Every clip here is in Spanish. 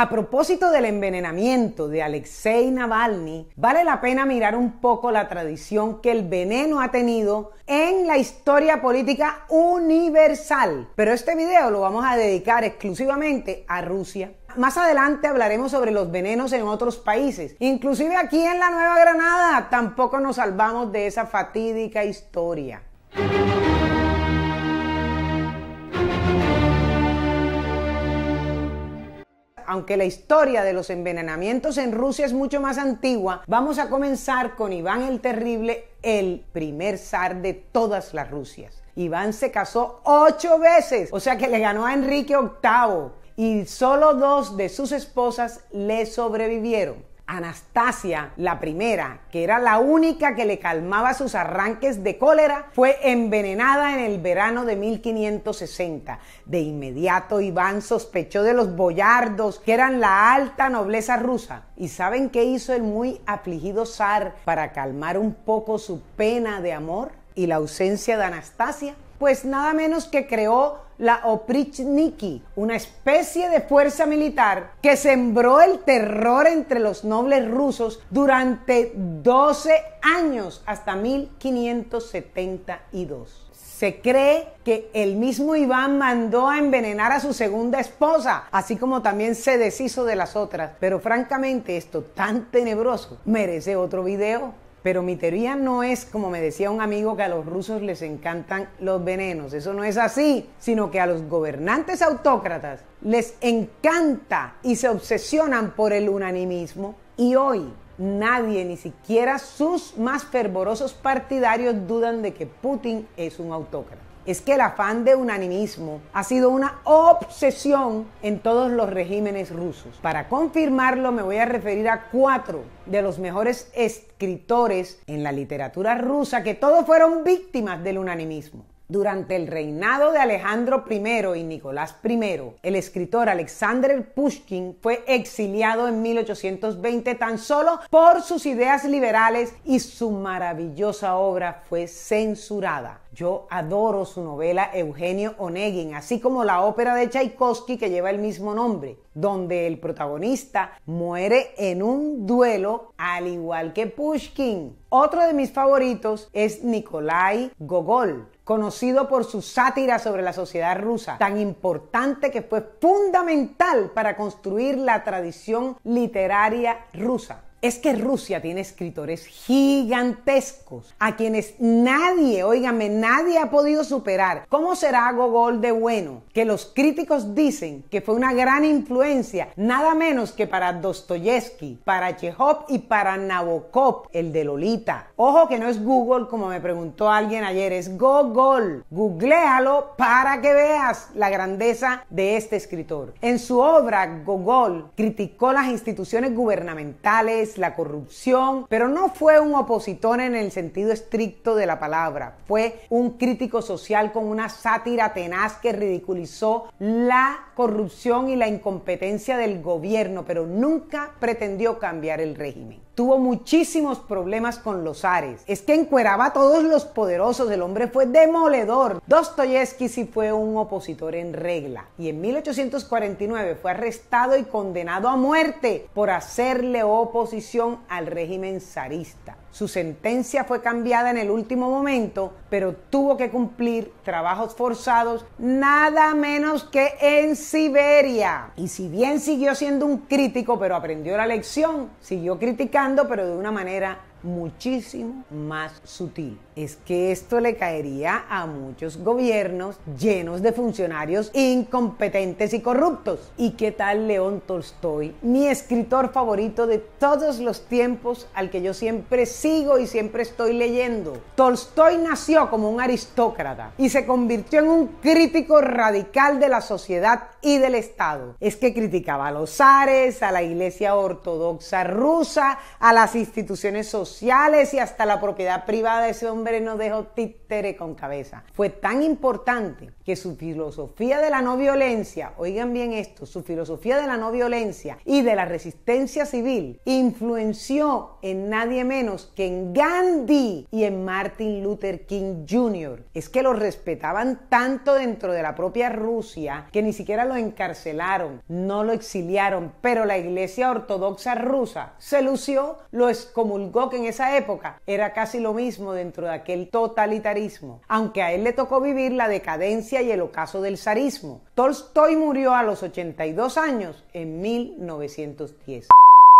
A propósito del envenenamiento de Alexei Navalny, vale la pena mirar un poco la tradición que el veneno ha tenido en la historia política universal. Pero este video lo vamos a dedicar exclusivamente a Rusia. Más adelante hablaremos sobre los venenos en otros países. Inclusive aquí en la Nueva Granada tampoco nos salvamos de esa fatídica historia. aunque la historia de los envenenamientos en Rusia es mucho más antigua, vamos a comenzar con Iván el Terrible, el primer zar de todas las Rusias. Iván se casó ocho veces, o sea que le ganó a Enrique VIII y solo dos de sus esposas le sobrevivieron. Anastasia, la primera, que era la única que le calmaba sus arranques de cólera, fue envenenada en el verano de 1560. De inmediato Iván sospechó de los boyardos, que eran la alta nobleza rusa. ¿Y saben qué hizo el muy afligido zar para calmar un poco su pena de amor y la ausencia de Anastasia? Pues nada menos que creó la oprichniki, una especie de fuerza militar que sembró el terror entre los nobles rusos durante 12 años hasta 1572. Se cree que el mismo Iván mandó a envenenar a su segunda esposa, así como también se deshizo de las otras. Pero francamente esto tan tenebroso merece otro video. Pero mi teoría no es, como me decía un amigo, que a los rusos les encantan los venenos. Eso no es así, sino que a los gobernantes autócratas les encanta y se obsesionan por el unanimismo. Y hoy nadie, ni siquiera sus más fervorosos partidarios, dudan de que Putin es un autócrata es que el afán de unanimismo ha sido una obsesión en todos los regímenes rusos. Para confirmarlo me voy a referir a cuatro de los mejores escritores en la literatura rusa que todos fueron víctimas del unanimismo. Durante el reinado de Alejandro I y Nicolás I, el escritor Alexander Pushkin fue exiliado en 1820 tan solo por sus ideas liberales y su maravillosa obra fue censurada. Yo adoro su novela Eugenio Onegin, así como la ópera de Tchaikovsky que lleva el mismo nombre, donde el protagonista muere en un duelo al igual que Pushkin. Otro de mis favoritos es Nikolai Gogol, conocido por su sátira sobre la sociedad rusa, tan importante que fue fundamental para construir la tradición literaria rusa es que Rusia tiene escritores gigantescos a quienes nadie, oígame, nadie ha podido superar. ¿Cómo será Gogol de bueno? Que los críticos dicen que fue una gran influencia, nada menos que para Dostoyevsky, para Chekhov y para Nabokov, el de Lolita. Ojo que no es Google como me preguntó alguien ayer, es Gogol. Googlealo para que veas la grandeza de este escritor. En su obra, Gogol criticó las instituciones gubernamentales, la corrupción, pero no fue un opositor en el sentido estricto de la palabra, fue un crítico social con una sátira tenaz que ridiculizó la corrupción y la incompetencia del gobierno, pero nunca pretendió cambiar el régimen tuvo muchísimos problemas con los ares. Es que encueraba a todos los poderosos, el hombre fue demoledor. Dostoyevsky sí fue un opositor en regla y en 1849 fue arrestado y condenado a muerte por hacerle oposición al régimen zarista. Su sentencia fue cambiada en el último momento, pero tuvo que cumplir trabajos forzados nada menos que en Siberia. Y si bien siguió siendo un crítico, pero aprendió la lección, siguió criticando pero de una manera muchísimo más sutil. Es que esto le caería a muchos gobiernos llenos de funcionarios incompetentes y corruptos. ¿Y qué tal León Tolstoy, mi escritor favorito de todos los tiempos al que yo siempre sigo y siempre estoy leyendo? Tolstoy nació como un aristócrata y se convirtió en un crítico radical de la sociedad y del Estado. Es que criticaba a los zares, a la iglesia ortodoxa rusa, a las instituciones sociales, sociales y hasta la propiedad privada, de ese hombre nos dejó títere con cabeza. Fue tan importante que su filosofía de la no violencia, oigan bien esto, su filosofía de la no violencia y de la resistencia civil influenció en nadie menos que en Gandhi y en Martin Luther King Jr. Es que lo respetaban tanto dentro de la propia Rusia que ni siquiera lo encarcelaron, no lo exiliaron, pero la iglesia ortodoxa rusa se lució, lo excomulgó, en esa época era casi lo mismo dentro de aquel totalitarismo, aunque a él le tocó vivir la decadencia y el ocaso del zarismo. Tolstoy murió a los 82 años en 1910.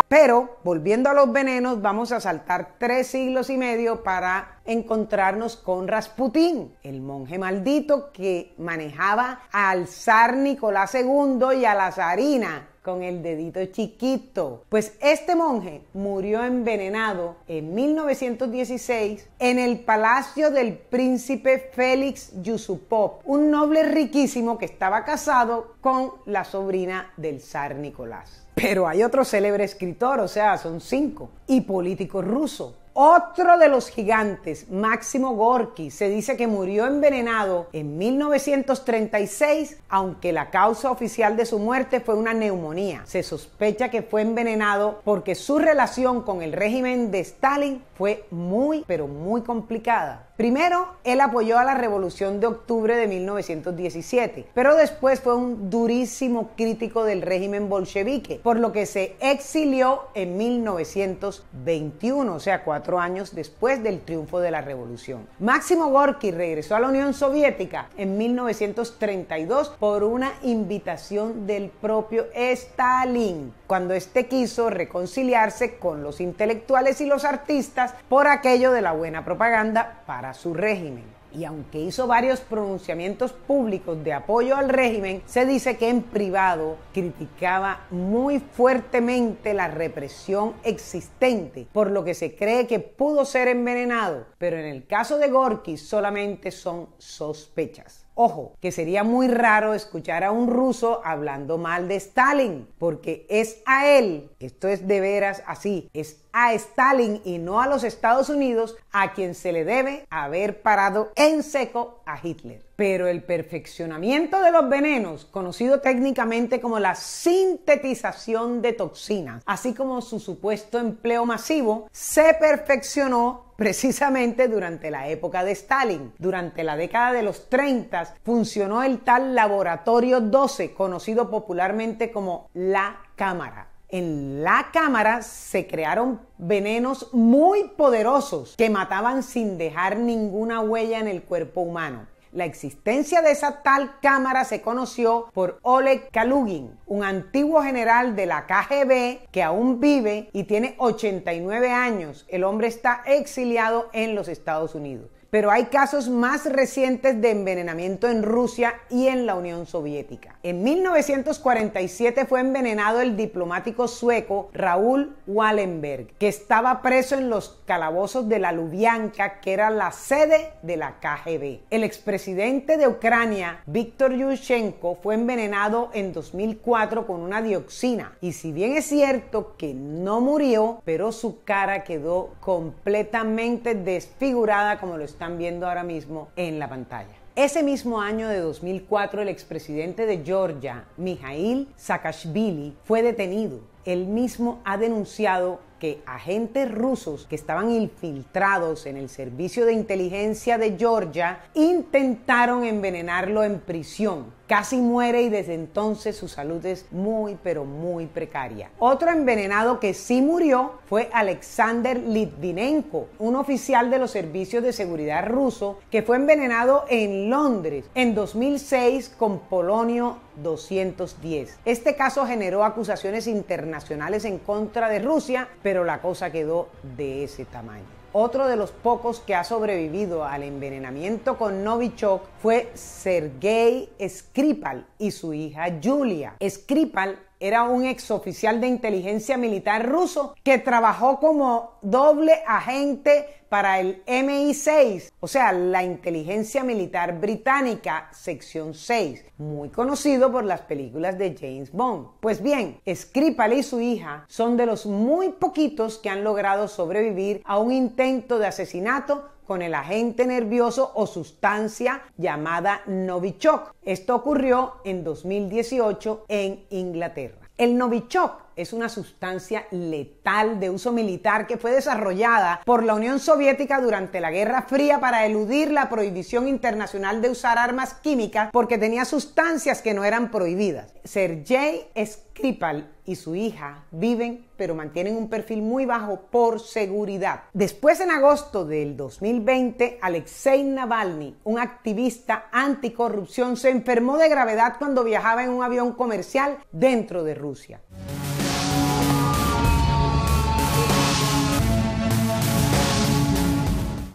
Pero volviendo a los venenos, vamos a saltar tres siglos y medio para encontrarnos con Rasputín, el monje maldito que manejaba al zar Nicolás II y a la zarina con el dedito chiquito. Pues este monje murió envenenado en 1916 en el palacio del príncipe Félix Yusupov, un noble riquísimo que estaba casado con la sobrina del zar Nicolás. Pero hay otro célebre escritor, o sea, son cinco, y político ruso. Otro de los gigantes, Máximo Gorky, se dice que murió envenenado en 1936, aunque la causa oficial de su muerte fue una neumonía. Se sospecha que fue envenenado porque su relación con el régimen de Stalin fue muy, pero muy complicada. Primero, él apoyó a la revolución de octubre de 1917, pero después fue un durísimo crítico del régimen bolchevique, por lo que se exilió en 1921, o sea, cuatro años después del triunfo de la revolución. Máximo Gorky regresó a la Unión Soviética en 1932 por una invitación del propio Stalin cuando este quiso reconciliarse con los intelectuales y los artistas por aquello de la buena propaganda para su régimen y aunque hizo varios pronunciamientos públicos de apoyo al régimen, se dice que en privado criticaba muy fuertemente la represión existente, por lo que se cree que pudo ser envenenado, pero en el caso de Gorky solamente son sospechas. Ojo, que sería muy raro escuchar a un ruso hablando mal de Stalin, porque es a él, esto es de veras así, es a Stalin y no a los Estados Unidos a quien se le debe haber parado en seco a Hitler. Pero el perfeccionamiento de los venenos, conocido técnicamente como la sintetización de toxinas, así como su supuesto empleo masivo, se perfeccionó precisamente durante la época de Stalin. Durante la década de los 30 funcionó el tal Laboratorio 12, conocido popularmente como la Cámara. En la cámara se crearon venenos muy poderosos que mataban sin dejar ninguna huella en el cuerpo humano. La existencia de esa tal cámara se conoció por Oleg Kalugin, un antiguo general de la KGB que aún vive y tiene 89 años. El hombre está exiliado en los Estados Unidos pero hay casos más recientes de envenenamiento en Rusia y en la Unión Soviética. En 1947 fue envenenado el diplomático sueco Raúl Wallenberg, que estaba preso en los calabozos de la Lubyanka, que era la sede de la KGB. El expresidente de Ucrania, Viktor Yushchenko, fue envenenado en 2004 con una dioxina y si bien es cierto que no murió, pero su cara quedó completamente desfigurada como lo están viendo ahora mismo en la pantalla. Ese mismo año de 2004, el expresidente de Georgia, Mijail Saakashvili, fue detenido. Él mismo ha denunciado que agentes rusos que estaban infiltrados en el servicio de inteligencia de Georgia intentaron envenenarlo en prisión Casi muere y desde entonces su salud es muy, pero muy precaria. Otro envenenado que sí murió fue Alexander Litvinenko, un oficial de los servicios de seguridad ruso que fue envenenado en Londres en 2006 con polonio 210. Este caso generó acusaciones internacionales en contra de Rusia, pero la cosa quedó de ese tamaño. Otro de los pocos que ha sobrevivido al envenenamiento con Novichok fue Sergei Skripal y su hija Julia. Skripal era un exoficial de inteligencia militar ruso que trabajó como doble agente para el MI6, o sea, la Inteligencia Militar Británica, sección 6, muy conocido por las películas de James Bond. Pues bien, Skripal y su hija son de los muy poquitos que han logrado sobrevivir a un intento de asesinato con el agente nervioso o sustancia llamada Novichok. Esto ocurrió en 2018 en Inglaterra. El Novichok es una sustancia letal de uso militar que fue desarrollada por la Unión Soviética durante la Guerra Fría para eludir la prohibición internacional de usar armas químicas porque tenía sustancias que no eran prohibidas. Sergei Skripal y su hija viven pero mantienen un perfil muy bajo por seguridad. Después en agosto del 2020, Alexei Navalny, un activista anticorrupción, se enfermó de gravedad cuando viajaba en un avión comercial dentro de Rusia.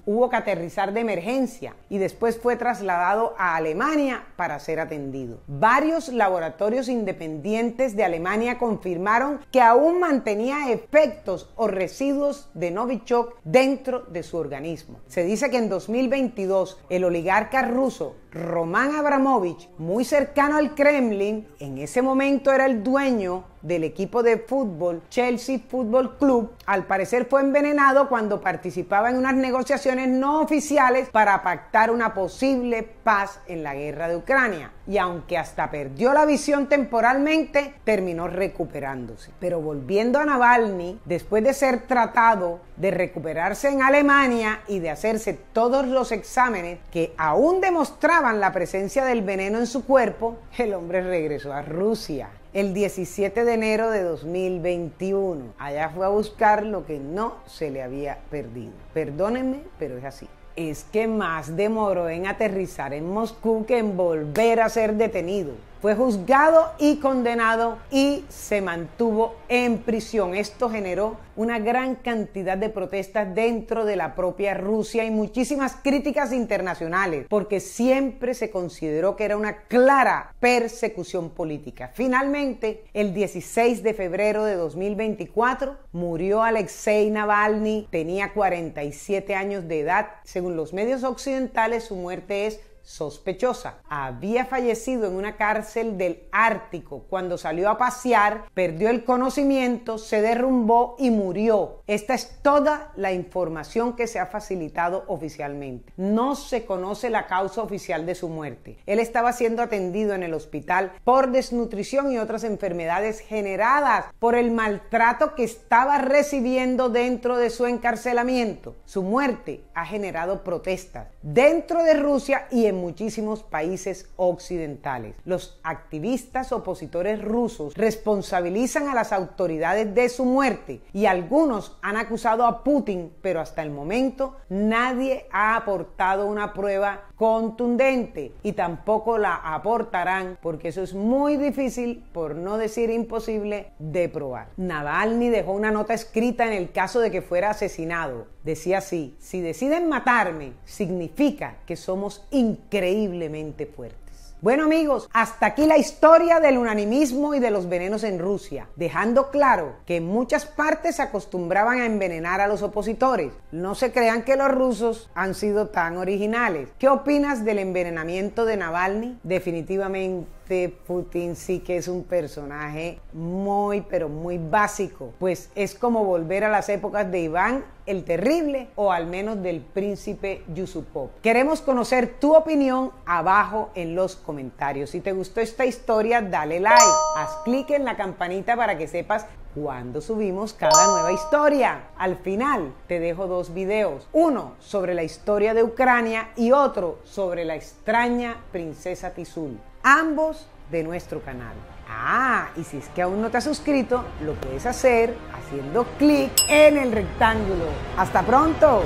Hubo que aterrizar de emergencia y después fue trasladado a Alemania para ser atendido. Varios laboratorios independientes de Alemania confirmaron que aún mantenía efectos o residuos de Novichok dentro de su organismo. Se dice que en 2022 el oligarca ruso Roman Abramovich, muy cercano al Kremlin, en ese momento era el dueño del equipo de fútbol Chelsea Football Club, al parecer fue envenenado cuando participaba en unas negociaciones no oficiales para pactar una posible paz en la guerra de Ucrania. Y aunque hasta perdió la visión temporalmente, terminó recuperándose. Pero volviendo a Navalny, después de ser tratado, de recuperarse en Alemania y de hacerse todos los exámenes que aún demostraban la presencia del veneno en su cuerpo, el hombre regresó a Rusia el 17 de enero de 2021. Allá fue a buscar lo que no se le había perdido. Perdónenme, pero es así. Es que más demoró en aterrizar en Moscú que en volver a ser detenido fue juzgado y condenado y se mantuvo en prisión. Esto generó una gran cantidad de protestas dentro de la propia Rusia y muchísimas críticas internacionales, porque siempre se consideró que era una clara persecución política. Finalmente, el 16 de febrero de 2024, murió Alexei Navalny, tenía 47 años de edad. Según los medios occidentales, su muerte es sospechosa. Había fallecido en una cárcel del Ártico. Cuando salió a pasear, perdió el conocimiento, se derrumbó y murió. Esta es toda la información que se ha facilitado oficialmente. No se conoce la causa oficial de su muerte. Él estaba siendo atendido en el hospital por desnutrición y otras enfermedades generadas por el maltrato que estaba recibiendo dentro de su encarcelamiento. Su muerte ha generado protestas dentro de Rusia y en muchísimos países occidentales. Los activistas opositores rusos responsabilizan a las autoridades de su muerte y algunos han acusado a Putin, pero hasta el momento nadie ha aportado una prueba contundente y tampoco la aportarán porque eso es muy difícil, por no decir imposible, de probar. Navalny dejó una nota escrita en el caso de que fuera asesinado. Decía así, si deciden matarme, significa que somos increíblemente fuertes. Bueno amigos, hasta aquí la historia del unanimismo y de los venenos en Rusia, dejando claro que en muchas partes se acostumbraban a envenenar a los opositores. No se crean que los rusos han sido tan originales. ¿Qué opinas del envenenamiento de Navalny? Definitivamente este Putin sí que es un personaje muy, pero muy básico. Pues es como volver a las épocas de Iván el Terrible o al menos del príncipe Yusupov. Queremos conocer tu opinión abajo en los comentarios. Si te gustó esta historia, dale like, haz clic en la campanita para que sepas cuando subimos cada nueva historia. Al final te dejo dos videos, uno sobre la historia de Ucrania y otro sobre la extraña princesa Tizul, ambos de nuestro canal. Ah, y si es que aún no te has suscrito, lo puedes hacer haciendo clic en el rectángulo. ¡Hasta pronto!